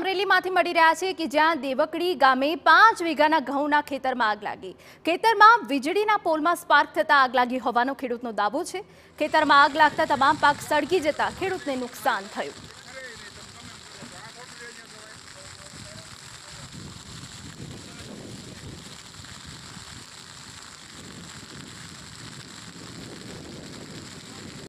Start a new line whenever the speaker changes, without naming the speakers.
અમરેલીમાંથી મળી રહ્યા છે કે જ્યાં દેવકડી ગામે પાંચ વીઘાના ઘઉંના ખેતરમાં આગ લાગી ખેતરમાં વીજળીના પોલમાં સ્પાર્ક થતાં આગ લાગી હોવાનો ખેડૂતનો દાવો છે ખેતરમાં આગ લાગતા તમામ પાક સળગી જતા ખેડૂતને નુકસાન થયું